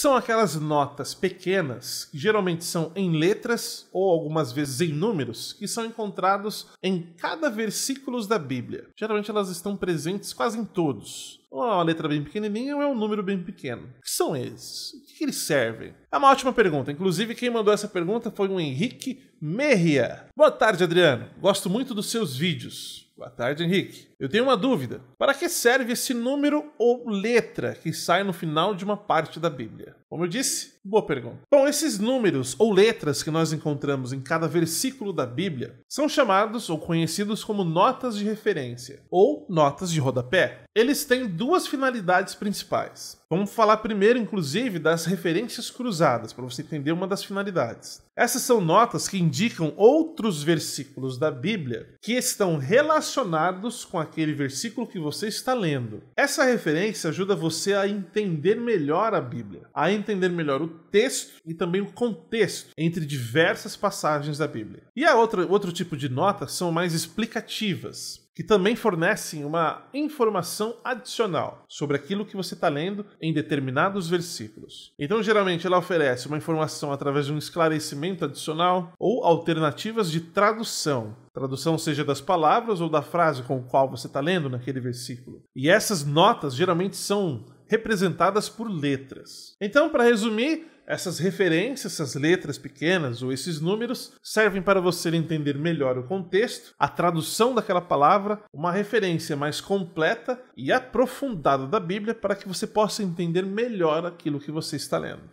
são aquelas notas pequenas, que geralmente são em letras ou algumas vezes em números, que são encontrados em cada versículo da Bíblia. Geralmente elas estão presentes quase em todos. Ou é uma letra bem pequenininha ou é um número bem pequeno. O que são esses? O que eles servem? É uma ótima pergunta. Inclusive, quem mandou essa pergunta foi o Henrique Merria. Boa tarde, Adriano. Gosto muito dos seus vídeos. Boa tarde, Henrique. Eu tenho uma dúvida. Para que serve esse número ou letra que sai no final de uma parte da Bíblia? Como eu disse, Boa pergunta. Bom, esses números ou letras que nós encontramos em cada versículo da Bíblia são chamados ou conhecidos como notas de referência ou notas de rodapé. Eles têm duas finalidades principais. Vamos falar primeiro, inclusive, das referências cruzadas, para você entender uma das finalidades. Essas são notas que indicam outros versículos da Bíblia que estão relacionados com aquele versículo que você está lendo. Essa referência ajuda você a entender melhor a Bíblia, a entender melhor o texto e também o contexto entre diversas passagens da Bíblia. E a outra, outro tipo de nota são mais explicativas, que também fornecem uma informação adicional sobre aquilo que você está lendo em determinados versículos. Então, geralmente, ela oferece uma informação através de um esclarecimento adicional ou alternativas de tradução. Tradução seja das palavras ou da frase com a qual você está lendo naquele versículo. E essas notas geralmente são representadas por letras. Então, para resumir, essas referências, essas letras pequenas ou esses números servem para você entender melhor o contexto, a tradução daquela palavra, uma referência mais completa e aprofundada da Bíblia para que você possa entender melhor aquilo que você está lendo.